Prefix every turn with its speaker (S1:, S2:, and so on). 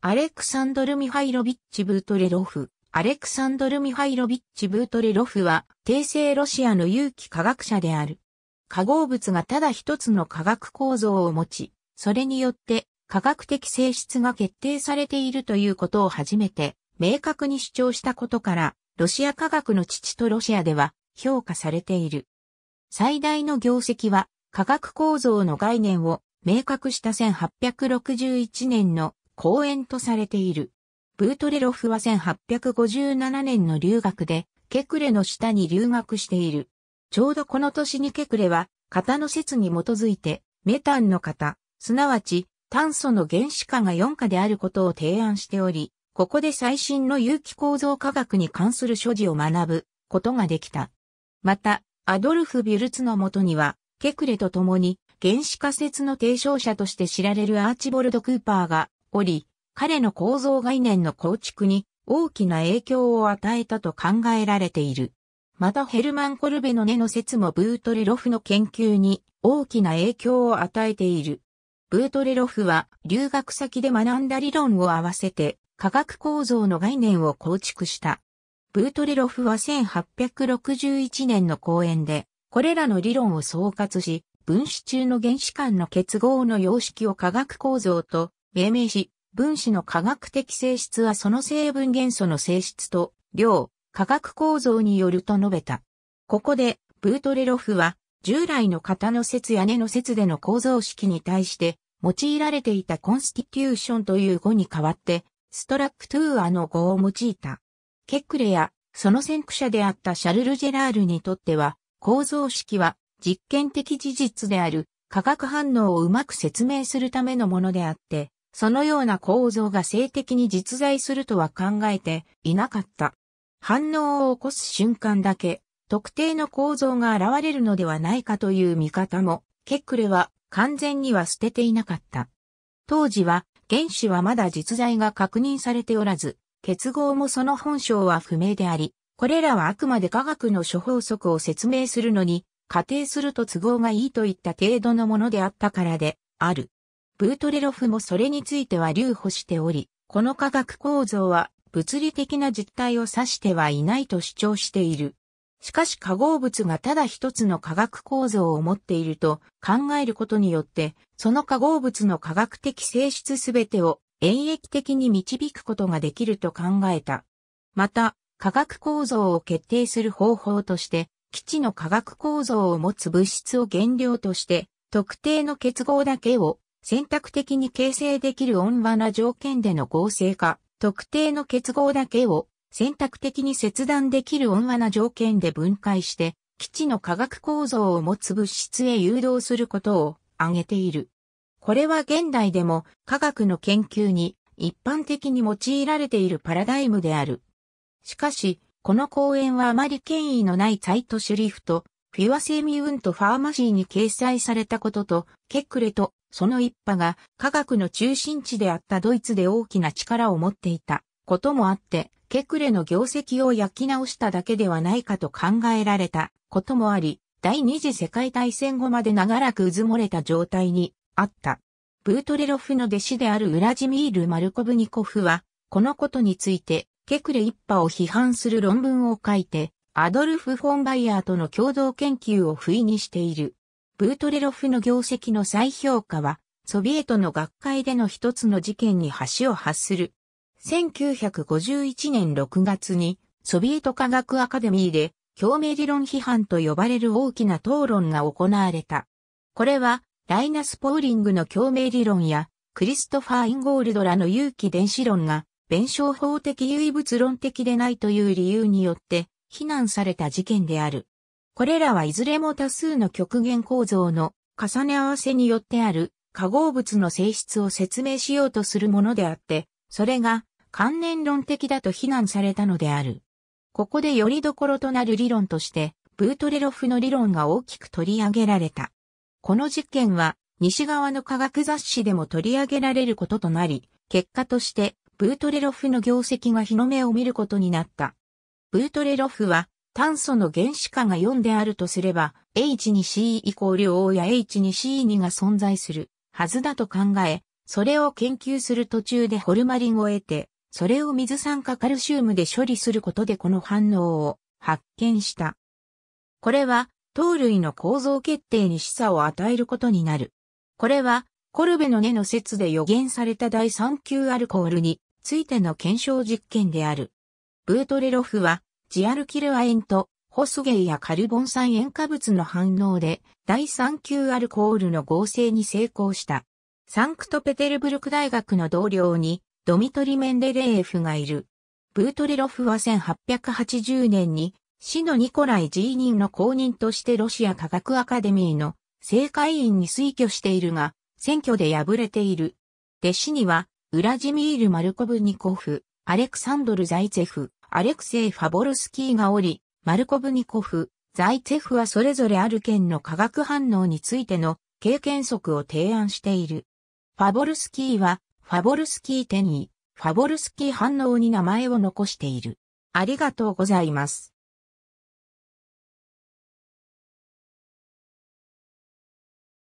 S1: アレクサンドル・ミハイロビッチ・ブートレロフ。アレクサンドル・ミハイロビッチ・ブートレロフは、帝政ロシアの有機科学者である。化合物がただ一つの化学構造を持ち、それによって化学的性質が決定されているということを初めて明確に主張したことから、ロシア科学の父とロシアでは評価されている。最大の業績は、化学構造の概念を明確した1861年の公園とされている。ブートレロフは1857年の留学で、ケクレの下に留学している。ちょうどこの年にケクレは、型の説に基づいて、メタンの型、すなわち炭素の原子化が4価であることを提案しており、ここで最新の有機構造科学に関する所持を学ぶことができた。また、アドルフ・ビュルツのもとには、ケクレと共に原子化説の提唱者として知られるアーチボルド・クーパーがおり、彼の構造概念の構築に大きな影響を与えたと考えられている。またヘルマン・コルベの根の説もブートレロフの研究に大きな影響を与えている。ブートレロフは留学先で学んだ理論を合わせて化学構造の概念を構築した。ブートレロフは1861年の講演でこれらの理論を総括し分子中の原子間の結合の様式を化学構造と命名し、分子の化学的性質はその成分元素の性質と、量、化学構造によると述べた。ここで、ブートレロフは、従来の型の説や根の説での構造式に対して、用いられていたコンスティテューションという語に代わって、ストラクトゥーアの語を用いた。ケックレや、その先駆者であったシャルル・ジェラールにとっては、構造式は実験的事実である化学反応をうまく説明するためのものであって、そのような構造が性的に実在するとは考えていなかった。反応を起こす瞬間だけ特定の構造が現れるのではないかという見方もケックレは完全には捨てていなかった。当時は原子はまだ実在が確認されておらず、結合もその本性は不明であり、これらはあくまで科学の諸法則を説明するのに、仮定すると都合がいいといった程度のものであったからで、ある。ブートレロフもそれについては留保しており、この化学構造は物理的な実態を指してはいないと主張している。しかし化合物がただ一つの化学構造を持っていると考えることによって、その化合物の化学的性質すべてを演疫的に導くことができると考えた。また、化学構造を決定する方法として、基地の化学構造を持つ物質を原料として、特定の結合だけを選択的に形成できる温和な条件での合成化、特定の結合だけを選択的に切断できる温和な条件で分解して、基地の化学構造を持つ物質へ誘導することを挙げている。これは現代でも科学の研究に一般的に用いられているパラダイムである。しかし、この講演はあまり権威のないサイトシュリフト、フィワセミウントファーマシーに掲載されたことと、ケックレとその一派が科学の中心地であったドイツで大きな力を持っていたこともあって、ケクレの業績を焼き直しただけではないかと考えられたこともあり、第二次世界大戦後まで長らくうずもれた状態にあった。ブートレロフの弟子であるウラジミール・マルコブニコフは、このことについて、ケクレ一派を批判する論文を書いて、アドルフ・フォン・バイヤーとの共同研究を不意にしている。ブートレロフの業績の再評価は、ソビエトの学会での一つの事件に橋を発する。1951年6月に、ソビエト科学アカデミーで、共鳴理論批判と呼ばれる大きな討論が行われた。これは、ライナス・ポーリングの共鳴理論や、クリストファー・インゴールドらの有機電子論が、弁証法的唯物論的でないという理由によって、非難された事件である。これらはいずれも多数の極限構造の重ね合わせによってある化合物の性質を説明しようとするものであって、それが関連論的だと非難されたのである。ここでよりどころとなる理論として、ブートレロフの理論が大きく取り上げられた。この実験は、西側の科学雑誌でも取り上げられることとなり、結果として、ブートレロフの業績が日の目を見ることになった。ブートレロフは、炭素の原子化が4であるとすれば、H2C イコール O や H2C2 が存在するはずだと考え、それを研究する途中でホルマリンを得て、それを水酸化カルシウムで処理することでこの反応を発見した。これは、糖類の構造決定に示唆を与えることになる。これは、コルベの根の説で予言された第3級アルコールについての検証実験である。ブートレロフは、ジアルキルアンとホスゲイやカルボン酸塩化物の反応で第3級アルコールの合成に成功した。サンクトペテルブルク大学の同僚にドミトリ・メンデレーエフがいる。ブートレロフは1880年に死のニコライ・ジーニンの公認としてロシア科学アカデミーの政界員に推挙しているが、選挙で敗れている。弟子には、ウラジミール・マルコブニコフ、アレクサンドル・ザイツェフ、アレクセイ・ファボルスキーがおり、マルコブニコフ、ザイツェフはそれぞれある県の化学反応についての経験則を提案している。ファボルスキーは、ファボルスキーテニー、ファボルスキー反応に名前を残している。ありがとうございます。